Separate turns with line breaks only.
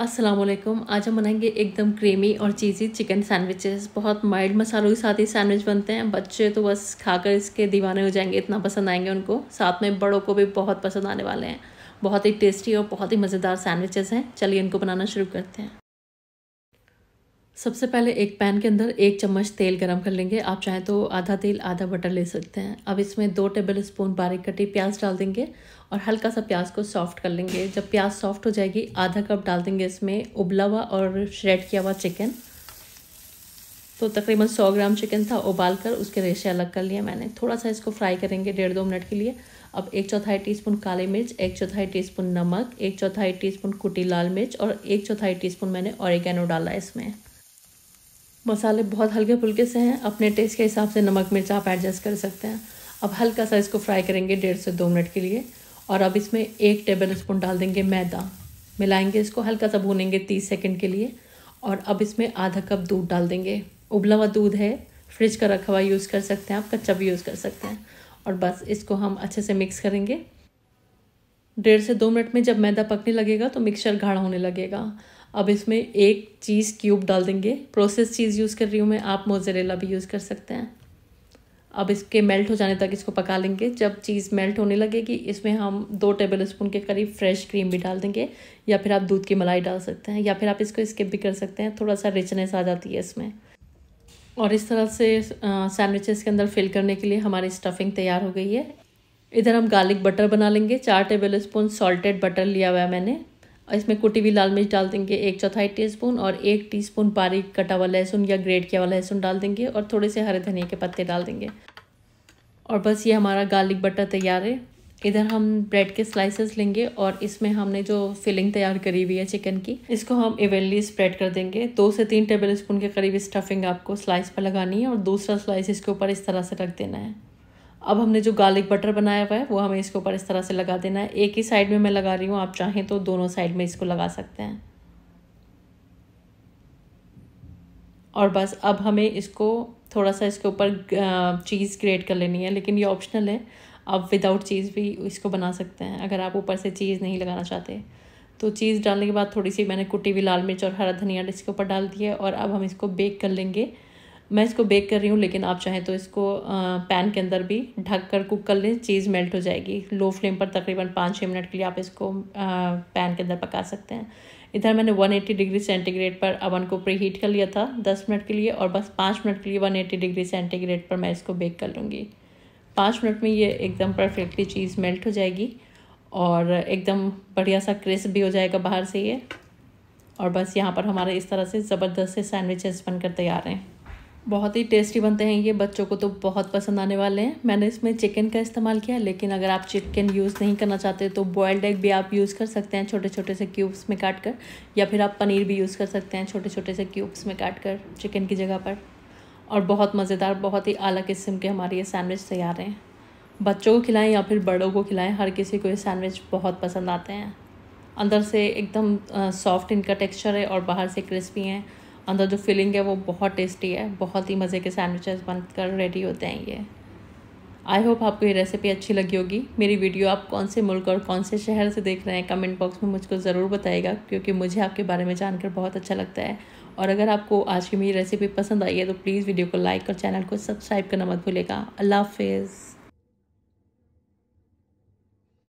असलम आज हम बनाएंगे एकदम क्रीमी और चीज़ी चिकन सैंडविचेस बहुत माइल्ड मसालों के साथ ही सैंडविच बनते हैं बच्चे तो बस खाकर इसके दीवाने हो जाएंगे इतना पसंद आएंगे उनको साथ में बड़ों को भी बहुत पसंद आने वाले हैं बहुत ही टेस्टी और बहुत ही मज़ेदार सैंडविचेस हैं चलिए इनको बनाना शुरू करते हैं सबसे पहले एक पैन के अंदर एक चम्मच तेल गरम कर लेंगे आप चाहें तो आधा तेल आधा बटर ले सकते हैं अब इसमें दो टेबल स्पून बारीक कटी प्याज डाल देंगे और हल्का सा प्याज को सॉफ्ट कर लेंगे जब प्याज सॉफ्ट हो जाएगी आधा कप डाल देंगे इसमें उबला हुआ और श्रेड किया हुआ चिकन तो तकरीबन सौ ग्राम चिकन था उबाल कर उसके रेशे अलग कर लिए मैंने थोड़ा सा इसको फ्राई करेंगे डेढ़ दो मिनट के लिए अब एक चौथाई टीस्पून काली मिर्च एक चौथाई टीस्पून नमक एक चौथाई टीस्पून कुटी लाल मिर्च और एक चौथाई टीस्पून मैंने ऑरिगेनो डाला इसमें मसाले बहुत हल्के फुल्के से हैं अपने टेस्ट के हिसाब से नमक मिर्च आप एडजस्ट कर सकते हैं अब हल्का सा इसको फ्राई करेंगे डेढ़ से दो मिनट के लिए और अब इसमें एक टेबल स्पून डाल देंगे मैदा मिलाएंगे इसको हल्का सा भूनेंगे तीस सेकेंड के लिए और अब इसमें आधा कप दूध डाल देंगे उबला हुआ दूध है फ्रिज का रखा हुआ यूज़ कर सकते हैं आप कच्चा भी यूज़ कर सकते हैं और बस इसको हम अच्छे से मिक्स करेंगे डेढ़ से दो मिनट में जब मैदा पकने लगेगा तो मिक्सचर गाढ़ा होने लगेगा अब इसमें एक चीज़ क्यूब डाल देंगे प्रोसेस चीज़ यूज़ कर रही हूँ मैं आप मोजरेला भी यूज़ कर सकते हैं अब इसके मेल्ट हो जाने तक इसको पका लेंगे जब चीज़ मेल्ट होने लगेगी इसमें हम दो टेबल स्पून के करीब फ्रेश क्रीम भी डाल देंगे या फिर आप दूध की मलाई डाल सकते हैं या फिर आप इसको स्किप भी कर सकते हैं थोड़ा सा रिचनेस आ जाती है इसमें और इस तरह से सैंडविचेस के अंदर फिल करने के लिए हमारी स्टफिंग तैयार हो गई है इधर हम गार्लिक बटर बना लेंगे चार टेबल स्पून सॉल्टेड बटर लिया हुआ है मैंने और इसमें कुटी हुई लाल मिर्च डाल देंगे एक चौथाई टीस्पून और एक टीस्पून बारीक कटा हुआ लहसुन या ग्रेट किया हुआ लहसुन डाल देंगे और थोड़े से हरे धनिया के पत्ते डाल देंगे और बस ये हमारा गार्लिक बटर तैयार है इधर हम ब्रेड के स्लाइसेस लेंगे और इसमें हमने जो फिलिंग तैयार करी हुई है चिकन की इसको हम इवनली स्प्रेड कर देंगे दो से तीन टेबल स्पून के करीब स्टफिंग आपको स्लाइस पर लगानी है और दूसरा स्लाइस इसके ऊपर इस तरह से रख देना है अब हमने जो गार्लिक बटर बनाया हुआ है वो हमें इसके ऊपर इस तरह से लगा देना है एक ही साइड में मैं लगा रही हूँ आप चाहें तो दोनों साइड में इसको लगा सकते हैं और बस अब हमें इसको थोड़ा सा इसके ऊपर चीज़ ग्रेट कर लेनी है लेकिन ये ऑप्शनल है आप विदाउट चीज़ भी इसको बना सकते हैं अगर आप ऊपर से चीज़ नहीं लगाना चाहते तो चीज़ डालने के बाद थोड़ी सी मैंने कुटी हुई लाल मिर्च और हरा धनिया इसके ऊपर डाल दिया है और अब हम इसको बेक कर लेंगे मैं इसको बेक कर रही हूँ लेकिन आप चाहें तो इसको पैन के अंदर भी ढक कर कुक कर लें चीज़ मेल्ट हो जाएगी लो फ्लेम पर तकरीबन पाँच छः मिनट के लिए आप इसको पैन के अंदर पका सकते हैं इधर मैंने 180 डिग्री सेंटीग्रेड पर अवन को प्री हीट कर लिया था दस मिनट के लिए और बस पाँच मिनट के लिए 180 डिग्री सेंटीग्रेड पर मैं इसको बेक कर लूँगी पाँच मिनट में ये एकदम परफेक्टली चीज़ मेल्ट हो जाएगी और एकदम बढ़िया सा क्रिस्प भी हो जाएगा बाहर से ये और बस यहाँ पर हमारे इस तरह से ज़बरदस्त से सैंडविचेस बनकर तैयार हैं बहुत ही टेस्टी बनते हैं ये बच्चों को तो बहुत पसंद आने वाले हैं मैंने इसमें चिकन का इस्तेमाल किया लेकिन अगर आप चिकन यूज़ नहीं करना चाहते तो बॉयल्ड एग भी आप यूज़ कर सकते हैं छोटे छोटे से क्यूब्स में काट कर या फिर आप पनीर भी यूज़ कर सकते हैं छोटे छोटे से क्यूब्स में काट कर चिकन की जगह पर और बहुत मज़ेदार बहुत ही अलग किस्म के हमारे ये सैंडविच तैयार हैं बच्चों को खिलाएँ या फिर बड़ों को खिलाएं हर किसी को ये सैंडविच बहुत पसंद आते हैं अंदर से एकदम सॉफ्ट इनका टेक्स्चर है और बाहर से क्रिस्पी हैं अंदर जो फिलिंग है वो बहुत टेस्टी है बहुत ही मज़े के सैंडविचेस बनकर रेडी होते हैं ये आई होप आपको ये रेसिपी अच्छी लगी होगी मेरी वीडियो आप कौन से मुल्क और कौन से शहर से देख रहे हैं कमेंट बॉक्स में मुझको ज़रूर बताएगा क्योंकि मुझे आपके बारे में जानकर बहुत अच्छा लगता है और अगर आपको आज की मेरी रेसिपी पसंद आई है तो प्लीज़ वीडियो को लाइक और चैनल को सब्सक्राइब करना मत भूलेगा अल्लाह हाफिज़